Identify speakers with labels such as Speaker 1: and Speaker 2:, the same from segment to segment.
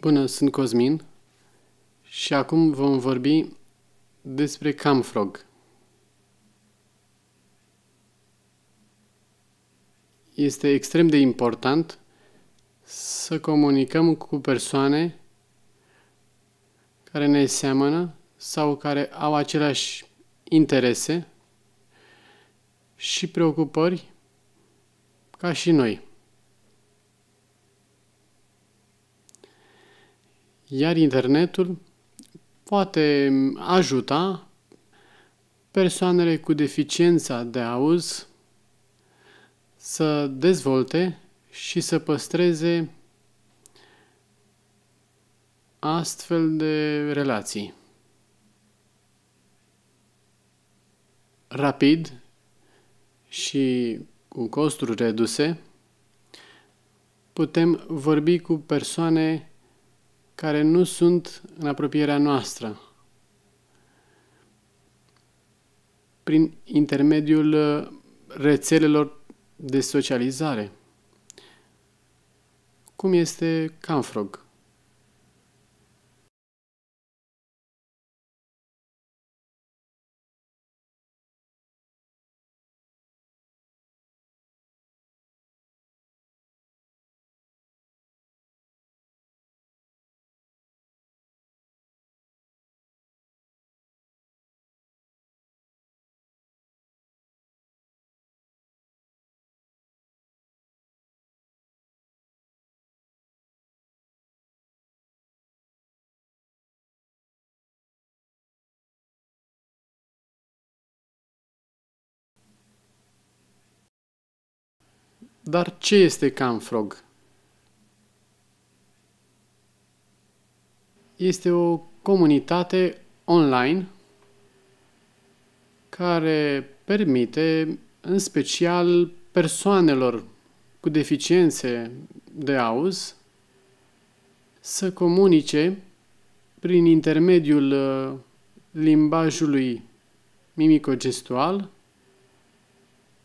Speaker 1: Bună, sunt Cosmin și acum vom vorbi despre camfrog. Este extrem de important să comunicăm cu persoane care ne seamănă sau care au aceleași interese și preocupări ca și noi. Iar internetul poate ajuta persoanele cu deficiența de auz să dezvolte și să păstreze astfel de relații. Rapid și cu costuri reduse, putem vorbi cu persoane care nu sunt în apropierea noastră. Prin intermediul uh, rețelelor de socializare. Cum este Canfrog? Dar ce este camfrog? Este o comunitate online care permite în special persoanelor cu deficiențe de auz să comunice prin intermediul uh, limbajului mimicogestual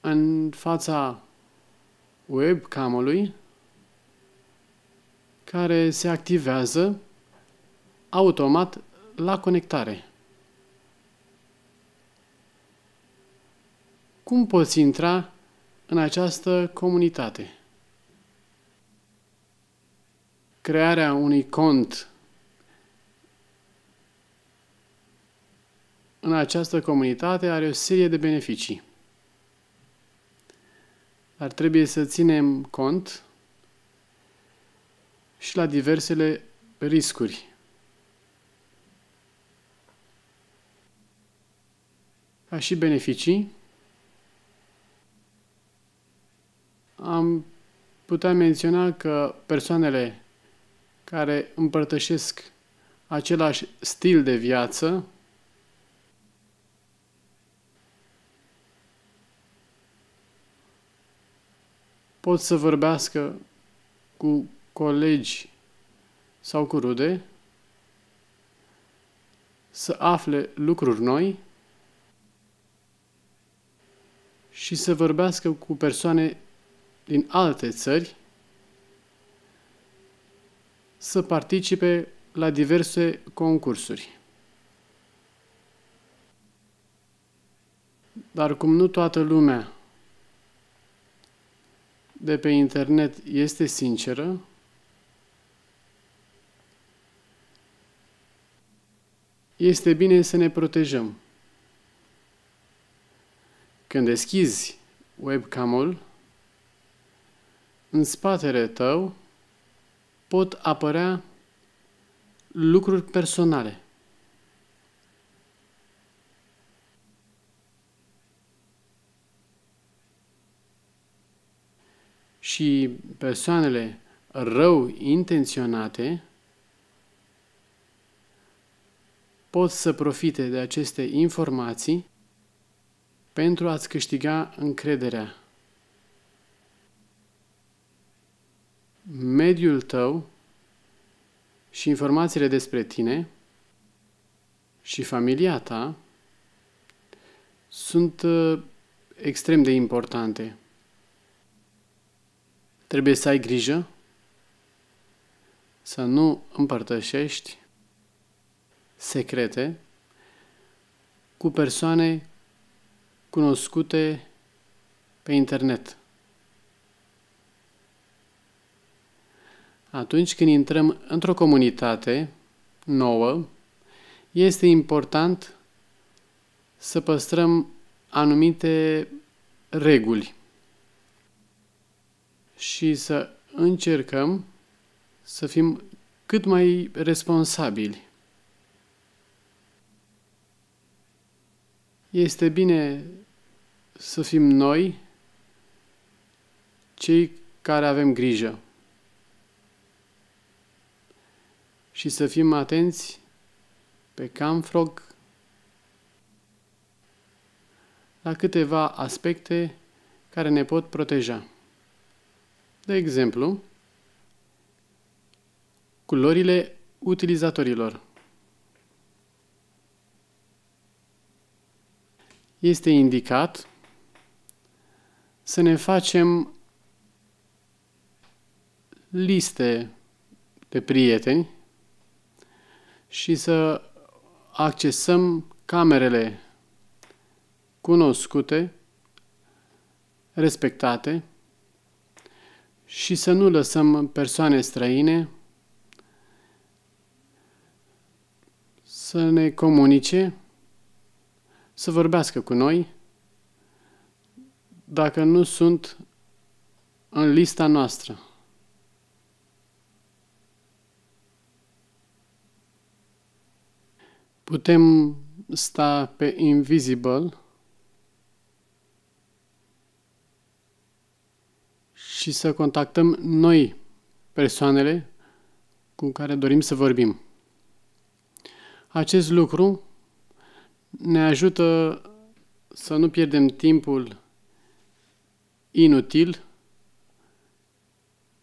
Speaker 1: în fața webcamului care se activează automat la conectare. Cum poți intra în această comunitate? Crearea unui cont în această comunitate are o serie de beneficii. Dar trebuie să ținem cont și la diversele riscuri. Ca și beneficii, am putea menționa că persoanele care împărtășesc același stil de viață pot să vorbească cu colegi sau cu rude, să afle lucruri noi și să vorbească cu persoane din alte țări, să participe la diverse concursuri. Dar cum nu toată lumea de pe internet este sinceră? Este bine să ne protejăm. Când deschizi webcamul, în spatele tău pot apărea lucruri personale. și persoanele rău intenționate pot să profite de aceste informații pentru a-ți câștiga încrederea. Mediul tău și informațiile despre tine și familia ta sunt uh, extrem de importante. Trebuie să ai grijă să nu împărtășești secrete cu persoane cunoscute pe internet. Atunci când intrăm într-o comunitate nouă, este important să păstrăm anumite reguli și să încercăm să fim cât mai responsabili. Este bine să fim noi cei care avem grijă și să fim atenți pe camfrog la câteva aspecte care ne pot proteja. De exemplu, culorile utilizatorilor. Este indicat să ne facem liste de prieteni și să accesăm camerele cunoscute, respectate, și să nu lăsăm persoane străine să ne comunice, să vorbească cu noi, dacă nu sunt în lista noastră. Putem sta pe invisible și să contactăm noi persoanele cu care dorim să vorbim. Acest lucru ne ajută să nu pierdem timpul inutil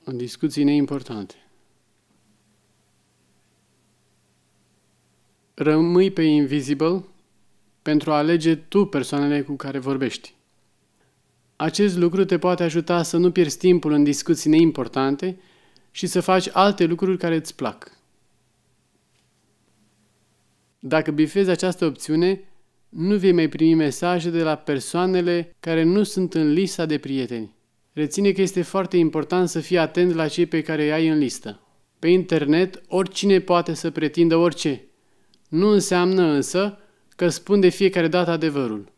Speaker 1: în discuții neimportante. Rămâi pe Invisible pentru a alege tu persoanele cu care vorbești. Acest lucru te poate ajuta să nu pierzi timpul în discuții neimportante și să faci alte lucruri care îți plac. Dacă bifezi această opțiune, nu vei mai primi mesaje de la persoanele care nu sunt în lista de prieteni. Reține că este foarte important să fii atent la cei pe care îi ai în listă. Pe internet, oricine poate să pretindă orice. Nu înseamnă însă că spun de fiecare dată adevărul.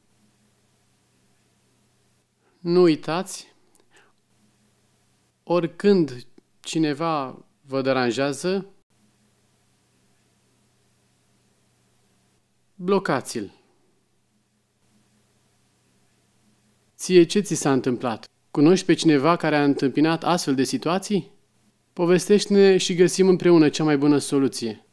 Speaker 1: Nu uitați, oricând cineva vă deranjează, blocați-l. Ție ce ți s-a întâmplat? Cunoști pe cineva care a întâmpinat astfel de situații? Povestește-ne și găsim împreună cea mai bună soluție.